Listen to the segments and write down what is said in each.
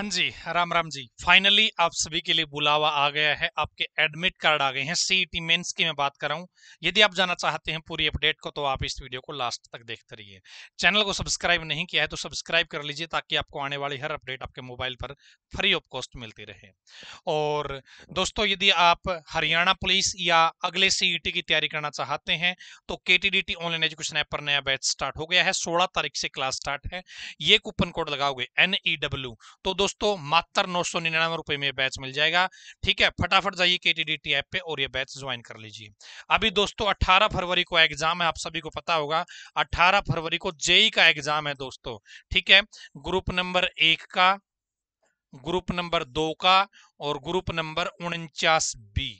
हाँ जी राम राम जी फाइनली आप सभी के लिए बुलावा आ गया है आपके एडमिट कार्ड आ गए हैं सीईटी मेंस e की मैं बात कर रहा हूँ यदि आप जाना चाहते हैं पूरी अपडेट को तो आप इस वीडियो को लास्ट तक देखते रहिए चैनल को सब्सक्राइब नहीं किया है तो सब्सक्राइब कर लीजिए ताकि आपको आने वाली हर अपडेट आपके मोबाइल पर फ्री ऑफ कॉस्ट मिलती रहे और दोस्तों यदि आप हरियाणा पुलिस या अगले सीईटी e की तैयारी करना चाहते हैं तो के ऑनलाइन एजुकेशन ऐप पर नया बैच स्टार्ट हो गया है सोलह तारीख से क्लास स्टार्ट है ये कूपन कोड लगाओगे एन e तो दोस्तों दोस्तों मात्र नौ सौ निन्यानवे रुपए में बैच मिल जाएगा ठीक है फटाफट जाइए के टी डी टी ऐप पे और ये बैच ज्वाइन कर लीजिए अभी दोस्तों अट्ठारह फरवरी को एग्जाम है आप सभी को पता होगा अट्ठारह फरवरी को जेई का एग्जाम है दोस्तों ठीक है ग्रुप नंबर एक का ग्रुप नंबर दो का और ग्रुप नंबर उनचास बी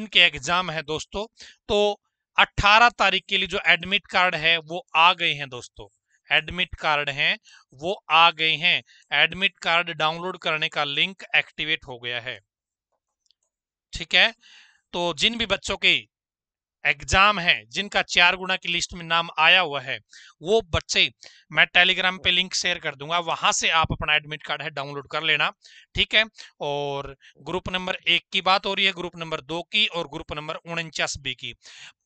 इनके एग्जाम है दोस्तों तो 18 तारीख के लिए जो एडमिट कार्ड है वो आ गए हैं दोस्तों एडमिट कार्ड हैं वो आ गए हैं एडमिट कार्ड डाउनलोड करने का लिंक एक्टिवेट हो गया है ठीक है तो जिन भी बच्चों की एग्जाम है जिनका चार गुणा की लिस्ट में नाम आया हुआ है वो बच्चे मैं टेलीग्राम पे लिंक शेयर कर दूंगा वहां से आप अपना एडमिट कार्ड है डाउनलोड कर लेना ठीक है और ग्रुप नंबर एक की बात हो रही है ग्रुप नंबर दो की और ग्रुप नंबर उनचास बी की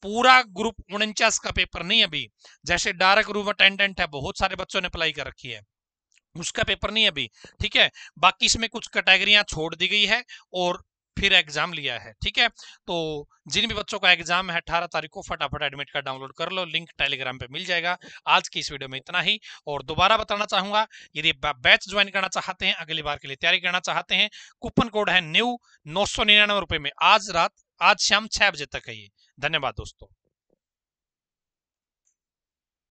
पूरा ग्रुप उनचास का पेपर नहीं अभी जैसे डायरेक्ट रूम अटेंडेंट है बहुत सारे बच्चों ने अप्लाई कर रखी है उसका पेपर नहीं अभी ठीक है बाकी इसमें कुछ कैटेगरिया छोड़ दी गई है और फिर एग्जाम लिया है ठीक है तो जिन भी बच्चों का एग्जाम है अठारह तारीख को फटाफट एडमिट कार्ड डाउनलोड कर लो लिंक टेलीग्राम पे मिल जाएगा आज की इस वीडियो में इतना ही और दोबारा बताना चाहूंगा यदि बैच ज्वाइन करना चाहते हैं अगली बार के लिए तैयारी करना चाहते हैं कूपन कोड है न्यू नौ सौ निन्यानवे रुपए में आज रात आज शाम छह बजे तक है ये धन्यवाद दोस्तों